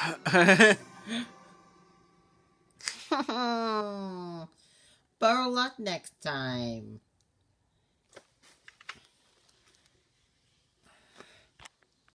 Borrow luck next time.